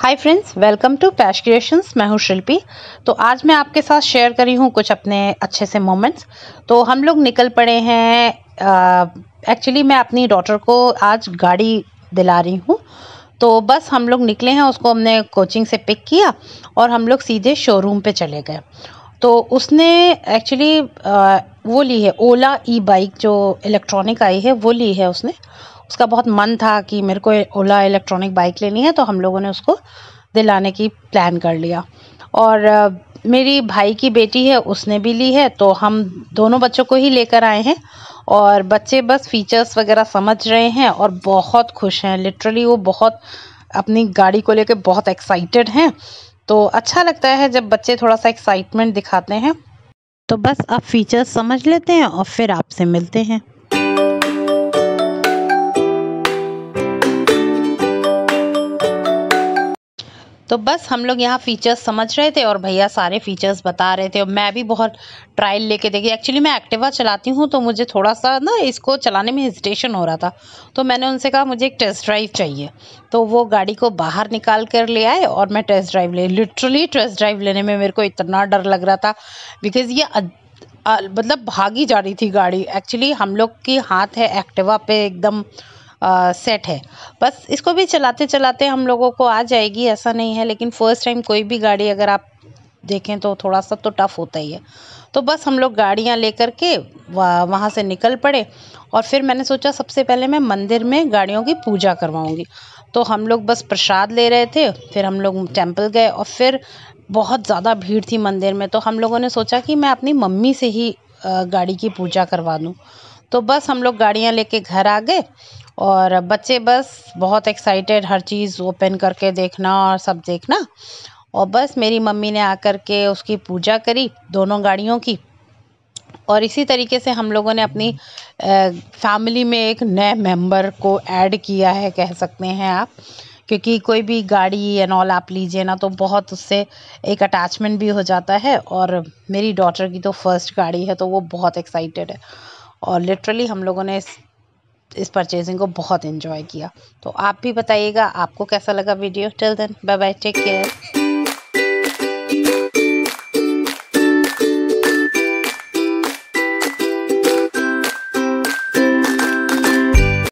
hi friends welcome to Pash creations मैं हूं शिल्पी तो आज मैं आपके साथ शेयर करी हूं कुछ अपने अच्छे से मोमेंट्स तो हम लोग निकल पड़े हैं एक्चुअली मैं अपनी डॉटर को आज गाड़ी दिला रही हूं तो बस हम लोग निकले हैं उसको हमने कोचिंग से पिक किया और हम लोग सीधे शोरूम पे चले गए तो उसने एक्चुअली वो ली है ओला ई बाइक जो इलेक्ट्रॉनिक आई है वो ली है उसने उसका बहुत मन था कि मेरे को ओला इलेक्ट्रॉनिक बाइक लेनी है तो हम लोगों ने उसको दिलाने की प्लान कर लिया और मेरी भाई की बेटी है उसने भी ली है तो हम दोनों बच्चों को ही लेकर आए हैं और बच्चे बस फीचर्स वगैरह समझ रहे हैं और बहुत खुश हैं लिटरली वो बहुत अपनी गाड़ी को लेकर बहुत एक्साइटेड हैं तो अच्छा लगता है जब बच्चे थोड़ा सा एक्साइटमेंट दिखाते हैं तो बस आप फीचर्स समझ लेते हैं और फिर आपसे मिलते हैं तो बस हम लोग यहाँ फ़ीचर्स समझ रहे थे और भैया सारे फ़ीचर्स बता रहे थे और मैं भी बहुत ट्रायल लेके देखी एक्चुअली मैं एक्टिवा चलाती हूँ तो मुझे थोड़ा सा ना इसको चलाने में हेजिटेशन हो रहा था तो मैंने उनसे कहा मुझे एक टेस्ट ड्राइव चाहिए तो वो गाड़ी को बाहर निकाल कर ले आए और मैं टेस्ट ड्राइव ले लिटरली टेस्ट ड्राइव लेने में मेरे को इतना डर लग रहा था बिकॉज़ ये मतलब भागी जा रही थी गाड़ी एक्चुअली हम लोग की हाथ है एक्टिवा पे एकदम सेट है बस इसको भी चलाते चलाते हम लोगों को आ जाएगी ऐसा नहीं है लेकिन फ़र्स्ट टाइम कोई भी गाड़ी अगर आप देखें तो थोड़ा सा तो टफ़ होता ही है तो बस हम लोग गाड़ियाँ लेकर के वहाँ से निकल पड़े और फिर मैंने सोचा सबसे पहले मैं मंदिर में गाड़ियों की पूजा करवाऊँगी तो हम लोग बस प्रसाद ले रहे थे फिर हम लोग टेम्पल गए और फिर बहुत ज़्यादा भीड़ थी मंदिर में तो हम लोगों ने सोचा कि मैं अपनी मम्मी से ही गाड़ी की पूजा करवा दूँ तो बस हम लोग गाड़ियाँ लेके घर आ गए और बच्चे बस बहुत एक्साइटेड हर चीज़ ओपन करके देखना और सब देखना और बस मेरी मम्मी ने आकर के उसकी पूजा करी दोनों गाड़ियों की और इसी तरीके से हम लोगों ने अपनी फैमिली में एक नए मेंबर को ऐड किया है कह सकते हैं आप क्योंकि कोई भी गाड़ी एंड ऑल आप लीजिए ना तो बहुत उससे एक अटैचमेंट भी हो जाता है और मेरी डॉटर की तो फर्स्ट गाड़ी है तो वो बहुत एक्साइटेड है और लिटरली हम लोगों ने इस परचेजिंग को बहुत इन्जॉय किया तो आप भी बताइएगा आपको कैसा लगा video till then bye bye take care